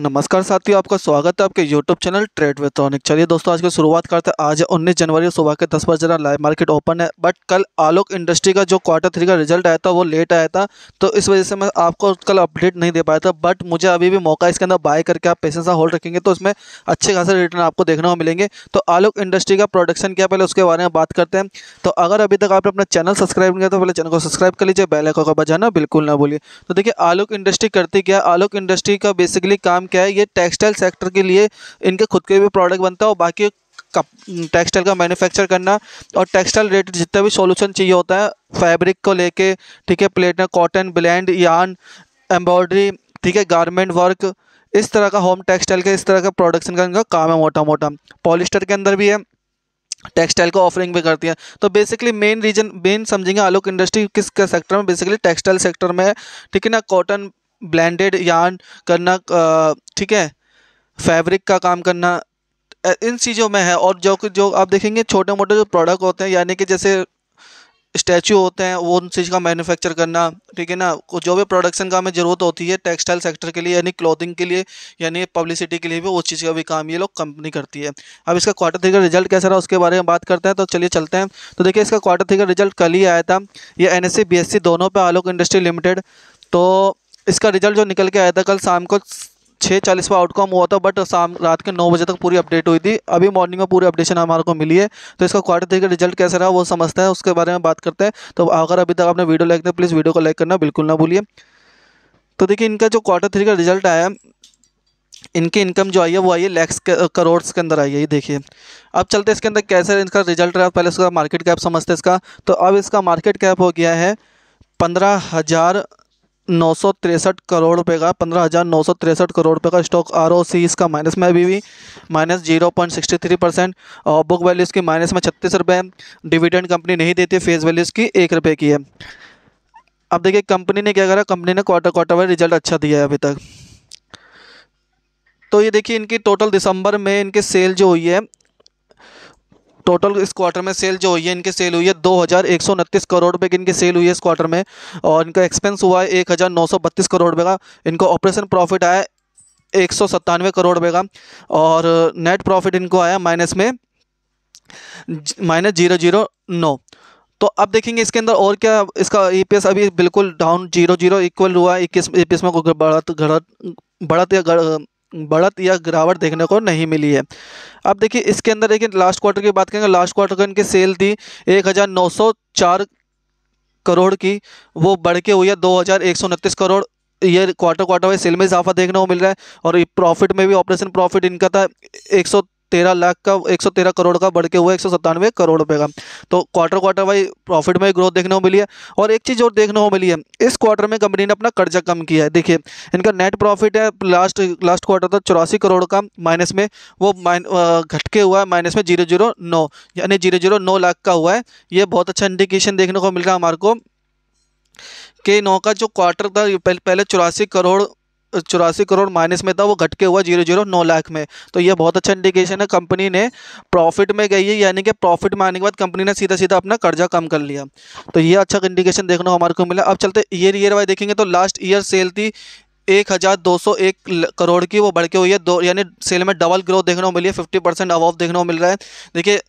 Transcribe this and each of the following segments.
नमस्कार साथियों आपका स्वागत है आपके YouTube चैनल ट्रेड वेट्रॉनिक चलिए दोस्तों आज की शुरुआत करते हैं आज 19 जनवरी सुबह के 10 बजे लाइव मार्केट ओपन है बट कल आलोक इंडस्ट्री का जो क्वार्टर थ्री का रिजल्ट आया था वो लेट आया था तो इस वजह से मैं आपको कल अपडेट नहीं दे पाया था बट मुझे अभी भी मौका इसके अंदर बाय करके आप पैसे होल्ड रखेंगे तो उसमें अच्छे खासे रिटर्न आपको देखने को मिलेंगे तो आलोक इंडस्ट्री का प्रोडक्शन क्या पहले उसके बारे में बात करते हैं तो अगर अभी तक आपने अपना चैनल सब्सक्राइब नहीं किया तो पहले चैनल को सब्सक्राइब कर लीजिए बेलाइकॉन का बजाना बिल्कुल ना भूलिए तो देखिए आलोक इंडस्ट्री करती क्या आलोक इंडस्ट्री का बेसिकली काम क्या है ये टेक्सटाइल सेक्टर के लिए इनके खुद के भी प्रोडक्ट बनता है और बाकी कप टेक्सटाइल का मैन्युफैक्चर करना और टेक्सटाइल रिलेटेड जितना भी सॉल्यूशन चाहिए होता है फैब्रिक को लेके ठीक है प्लेटनर कॉटन ब्लैंड यान एम्ब्रॉयडरी ठीक है गारमेंट वर्क इस तरह का होम टेक्सटाइल का इस तरह का प्रोडक्शन का इनका काम है मोटा मोटा पॉलिस्टर के अंदर भी है टेक्सटाइल का ऑफरिंग भी करती है तो बेसिकली मेन रीजन मेन समझेंगे आलोक इंडस्ट्री किस सेक्टर में बेसिकली टेक्सटाइल सेक्टर में है ठीक है ना कॉटन ब्लेंडेड यान करना ठीक है फैब्रिक का काम करना इन चीज़ों में है और जो जो आप देखेंगे छोटे मोटे जो प्रोडक्ट होते हैं यानी कि जैसे स्टैचू होते हैं वो उन चीज़ का मैन्युफैक्चर करना ठीक है ना जो भी प्रोडक्शन का हमें ज़रूरत होती है टेक्सटाइल सेक्टर के लिए यानी क्लोथिंग के लिए यानी पब्लिसिटी के लिए भी उस चीज़ का भी काम ये लोग कंपनी करती है अब इसका क्वार्टर थ्री का रिजल्ट कैसा रहा उसके बारे में बात करते हैं तो चलिए चलते हैं तो देखिए इसका क्वार्टर थ्री का रिजल्ट कल ही आया था ये एन एस e e दोनों पर आलोक इंडस्ट्री लिमिटेड तो इसका रिजल्ट जो निकल के आया था कल शाम को छः चालीस आउटकम हुआ था बट शाम रात के नौ बजे तक पूरी अपडेट हुई थी अभी मॉर्निंग में पूरी अपडेशन हमारे को मिली है तो इसका क्वार्टर थ्री का रिजल्ट कैसे रहा वो समझते हैं उसके बारे में बात करते हैं तो अगर अभी तक आपने वीडियो लाइक किया प्लीज़ वीडियो को लाइक करना बिल्कुल ना भूलिए तो देखिए इनका जो क्वार्टर थ्री का रिजल्ट आया इनकी इनकम जो आई है वो आई है लैक्स करोड़ के अंदर आई है ये देखिए अब चलते इसके अंदर कैसे इनका रिजल्ट रहा पहले इसका मार्केट कैप समझते हैं इसका तो अब इसका मार्केट कैप हो गया है पंद्रह हज़ार नौ सौ तिरसठ करोड़ रुपये का पंद्रह हज़ार नौ सौ तिरसठ करोड़ रुपये का स्टॉक आर ओ सी इसका माइनस में अभी भी minus zero point sixty three percent और बुक वैल्यू इसकी माइनस में छत्तीस रुपये डिविडेंड कंपनी नहीं देती फेस वैल्यू इसकी एक रुपये की है अब देखिए कंपनी ने क्या करा कंपनी ने क्वार्टर क्वार्टर वाइज रिजल्ट अच्छा दिया है अभी तक तो ये देखिए इनकी टोटल दिसंबर में इनकी सेल जो हुई है टोटल इस क्वार्टर में सेल जो हुई है इनकी सेल हुई है दो हज़ार एक सौ उनतीस करोड़ रुपये की इनकी सेल हुई है इस क्वार्टर में और इनका एक्सपेंस हुआ है एक हज़ार नौ सौ बत्तीस करोड़ रुपये का इनको ऑपरेशन प्रॉफिट आया एक सौ सत्तानवे करोड़ रुपये का और नेट प्रॉफिट इनको आया माइनस में माइनस जीरो जीरो नौ तो अब देखेंगे इसके अंदर और क्या इसका ईपीएस e अभी बिल्कुल डाउन जीरो जीरो इक्वल हुआ है इक्कीस एस e में बढ़त घड़त बढ़त या बढ़त या गिरावट देखने को नहीं मिली है अब देखिए इसके अंदर देखिए लास्ट क्वार्टर की बात करेंगे लास्ट क्वार्टर की इनकी सेल थी एक हज़ार नौ सौ चार करोड़ की वो बढ़ के हुई है दो हज़ार एक सौ उनतीस करोड़ ये क्वार्टर क्वार्टर वाइज सेल में इजाफा देखने को मिल रहा है और प्रॉफिट में भी ऑपरेशन प्रॉफिट इनका था एक सौ तेरह लाख का एक सौ तेरह करोड़ का बढ़ के हुआ एक सौ सत्तानवे करोड़ रुपये का तो क्वार्टर क्वार्टर वाई प्रॉफिट में ग्रोथ देखने को मिली है और एक चीज़ और देखने को मिली है इस क्वार्टर में कंपनी ने अपना कर्जा कम किया है देखिए इनका नेट प्रॉफिट है लास्ट लास्ट क्वार्टर था चौरासी करोड़ का माइनस में वो माइन घटके हुआ है माइनस में जीरो जीरो नौ यानी जीरो जीरो नौ लाख का हुआ है ये बहुत अच्छा इंडिकेशन देखने को मिल रहा है हमारे को के नौ का जो क्वार्टर था पहले चौरासी करोड़ चौरासी करोड़ माइनस में था वो घट के हुआ जीरो जीरो नौ लाख में तो ये बहुत अच्छा इंडिकेशन है कंपनी ने प्रॉफिट में गई है यानी कि प्रॉफिट में आने के बाद कंपनी ने सीधा सीधा अपना कर्जा कम कर लिया तो ये अच्छा इंडिकेशन देखने को हमारे को मिला अब चलते ईयर ईयर वाइज देखेंगे तो लास्ट ईयर सेल थी एक हज़ार दो सौ एक करोड़ की वो बढ़ के हुई है दो यानी सेल में डबल ग्रोथ देखने को मिली है फिफ्टी परसेंट अबाव देखने को मिल रहा है देखिए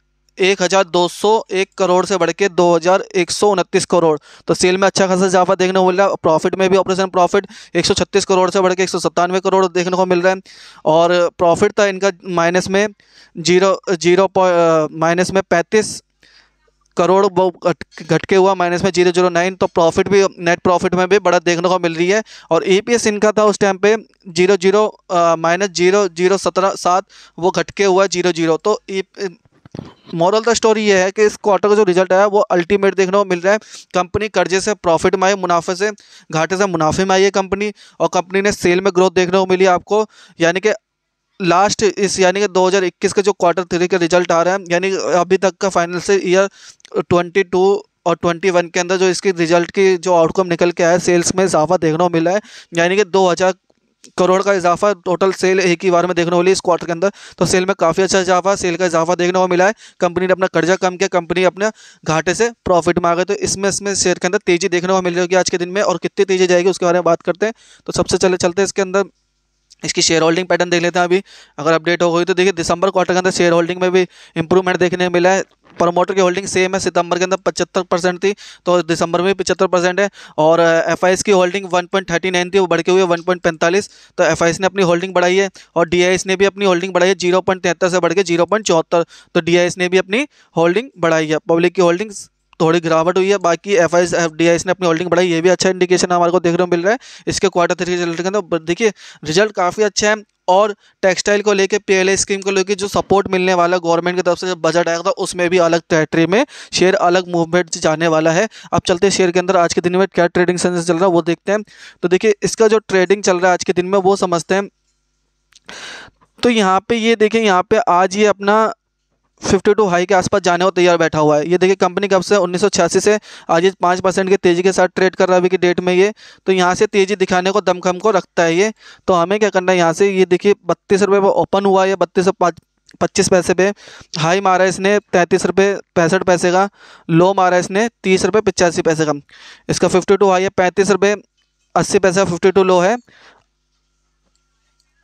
एक हज़ार दो सौ एक करोड़ से बढ़ के दो हज़ार एक सौ उनतीस करोड़ तो सेल में अच्छा खासा इजाफा देखने को मिल रहा है प्रॉफिट में भी ऑपरेशन प्रॉफिट एक सौ छत्तीस करोड़ से बढ़ के एक सौ सत्तानवे करोड़ देखने को मिल रहा है और प्रॉफिट था इनका माइनस में जीरो जीरो माइनस में पैंतीस करोड़ वो घटके हुआ माइनस में जीरो जीरो नाइन तो प्रॉफिट भी नेट प्रॉफिट में भी बड़ा देखने को मिल रही है और ईपीएस इनका था उस टाइम पे zero zero minus zero zero सत्रह सात वो घटके हुआ जीरो जीरो तो मॉरल द स्टोरी ये है कि इस क्वार्टर का जो रिजल्ट है वो अल्टीमेट देखने को मिल रहा है कंपनी कर्जे से प्रॉफिट में आई मुनाफे से घाटे से मुनाफे में आई है कंपनी और कंपनी ने सेल में ग्रोथ देखने को मिली आपको यानी कि लास्ट इस यानी कि 2021 के जो क्वार्टर थ्री के रिजल्ट आ रहे हैं यानी अभी तक का फाइनेंशियल ईयर 22 और 21 के अंदर जो इसके रिजल्ट की जो आउटकम निकल के आया सेल्स में इजाफा देखने को मिला है यानी कि 2000 करोड़ का इजाफा टोटल सेल एक ही बार में देखने वाली इस क्वार्टर के अंदर तो सेल में काफ़ी अच्छा इजाफा सेल का इजाफा देखने को मिला है कंपनी ने अपना कर्जा कम किया कंपनी अपने घाटे से प्रॉफिट में आ गए तो इसमें इसमें शेयर के अंदर तेज़ी देखने को मिल रही होगी आज के दिन में और कितनी तेज़ी जाएगी उसके बारे में बात करते हैं तो सबसे चले चलते हैं इसके अंदर इसकी शेयर होल्डिंग पैटर्न देख लेते हैं अभी अगर अपडेट हो गई तो देखिए दिसंबर क्वार्टर के अंदर शेयर होल्डिंग में भी इंप्रूवमेंट देखने मिला है प्रमोटर की होल्डिंग सेम है सितंबर के अंदर पचहत्तर परसेंट थी तो दिसंबर में पचहत्तर परसेंट है और एफ की होल्डिंग 1.39 थी वो बढ़ के वन पॉइंट 1.45 तो एफ ने अपनी होल्डिंग बढ़ाई है और डी ने भी अपनी होल्डिंग बढ़ाई है जीरो से बढ़ के जीरो तो डी ने भी अपनी होल्डिंग बढ़ाई है पब्लिक की होल्डिंग्स थोड़ी गिरावट हुई है बाकी एफ आई ने अपनी होल्डिंग बढ़ाई ये भी अच्छा इंडिकेशन हमारे को देखने को मिल रहा है इसके क्वार्टर थ्री रिजल्ट के अंदर देखिए रिजल्ट काफ़ी अच्छा है और टेक्सटाइल को लेके पीएलए स्कीम को लेके जो सपोर्ट मिलने वाला गवर्नमेंट की तरफ से बजट आएगा था उसमें भी अलग टेरेटरी में शेयर अलग मूवमेंट जाने वाला है अब चलते हैं शेयर के अंदर आज के दिन में क्या ट्रेडिंग सेंस चल रहा है वो देखते हैं तो देखिए इसका जो ट्रेडिंग चल रहा है आज के दिन में वो समझते हैं तो यहाँ पे ये देखें यहाँ पे आज ये अपना फिफ्टी टू हाई के आसपास जाने को तैयार बैठा हुआ है ये देखिए कंपनी कब से उन्नीस से आज ये पाँच परसेंट की तेज़ी के साथ ट्रेड कर रहा है अभी की डेट में ये तो यहाँ से तेज़ी दिखाने को दमखम को रखता है ये तो हमें क्या करना है यहाँ से ये देखिए बत्तीस रुपये पर ओपन हुआ है बत्तीस सौ पच्चीस पैसे पे हाई मारा इसने तैंतीस रुपये पैंसठ पैसे का लो मारा इसने तीस रुपये पचासी पैसे का इसका फिफ्टी टू हाई है पैंतीस रुपये अस्सी पैसे का फिफ्टी टू लो है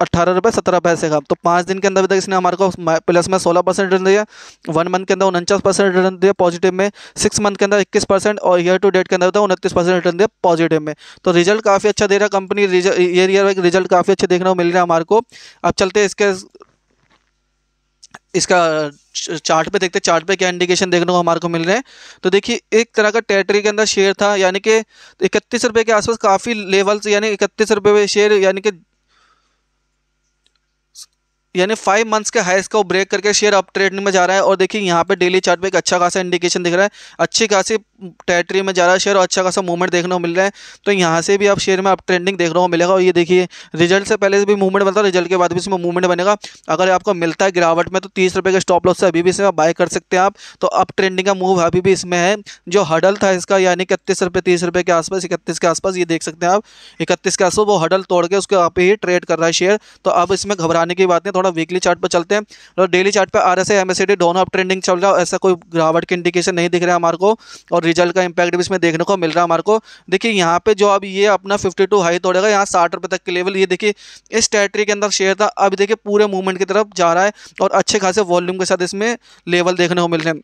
अट्ठारह रुपये सत्रह पैसे का तो पाँच दिन के अंदर तक इसने हमारे को प्लस में सोलह परसेंट रिटर्न दिया वन मंथ के अंदर उनचास परसेंट रिटर्न दिया पॉजिटिव में सिक्स मंथ के अंदर इक्कीस परसेंट और ईयर टू डेट के अंदर तो उनतीस परसेंट रिटर्न दिया पॉजिटिव में तो रिजल्ट काफ़ी अच्छा दे रहा है company year year wise result काफ़ी अच्छा देखने को मिल रहा है हमारे को अब चलते इसके इसका चार्ट पे देखते हैं चार्ट पे क्या इंडिकेशन देखने को हमारे को मिल रहे हैं तो देखिए एक तरह का टेरिटरी के अंदर शेयर था यानी कि इकतीस रुपये के आसपास काफ़ी लेवल्स यानी इकतीस रुपये शेयर यानी कि यानी फाइव मंथ्स के हाइस को ब्रेक करके शेयर अप ट्रेडिंग में जा रहा है और देखिए यहाँ पे डेली चार्ट पे एक अच्छा खासा इंडिकेशन दिख रहा है अच्छी खासी टेरिटरी में ज़्यादा शेयर और अच्छा खासा मूवमेंट देखने को मिल रहा है तो यहाँ से भी आप शेयर में आप ट्रेंडिंग देखने को मिलेगा और ये देखिए रिजल्ट से पहले से भी मूवमेंट बनता है रिजल्ट के बाद भी इसमें मूवमेंट बनेगा अगर आपको मिलता है गिरावट में तो तीस रुपये के स्टॉप लॉस से अभी भी इसमें बाय कर सकते हैं आप तो अब ट्रेंडिंग का मूव अभी भी इसमें है जो हडल था इसका यानी इकतीस रुपये तीस रुपये के आसपास इकतीस के आसपास ये देख सकते हैं आप इकतीस के आसपास वो हडल तोड़ के उसके आप ही ट्रेड कर रहा है शेयर तो अब इसमें घबराने की बात नहीं थोड़ा वीकली चार्ट पर चलते हैं और डेली चार्ट पर R S A M S A D दोनों अप ट्रेंडिंग चल रहा है ऐसा कोई गिरावट के इंडिकेशन नहीं दिख रहा है हमारे को और रिजल्ट का इंपैक्ट भी इसमें देखने को मिल रहा है हमारे को देखिए यहाँ पे जो अब ये अपना फिफ्टी टू हाई तोड़ेगा यहाँ साठ रुपये तक के लेवल ये देखिए इस टेरेटरी के अंदर शेयर था अब देखिए पूरे मूवमेंट की तरफ जा रहा है और अच्छे खासे वॉल्यूम के साथ इसमें लेवल देखने को मिल रहे हैं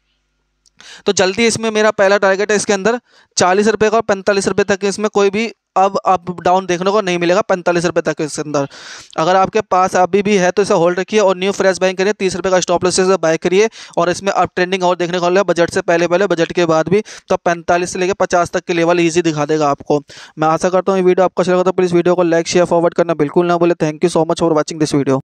तो जल्दी इसमें मेरा पहला टारगेट है इसके अंदर चालीस रुपये का और पैंतालीस रुपये तक इसमें कोई भी अब अप डाउन देखने को नहीं मिलेगा पैंतालीस रुपये तक इसके अंदर अगर आपके पास अभी भी है तो इसे होल्ड रखिए और न्यू फ्रेश बाइंग करिए तीस रुपये का स्टॉप लॉस से बाय करिए और इसमें अब ट्रेंडिंग और देखने को मिलेगा बजट से पहले पहले बजट के बाद भी तो पैंतालीस से लेकर पचास तक के लेवल ईजी दिखा देगा आपको मैं आशा करता हूँ ये वीडियो आपका अच्छा लगा तो प्लीज़ वीडियो को लाइक शेयर फॉरवर्ड करना बिल्कुल ना बोले thank you so much for watching this video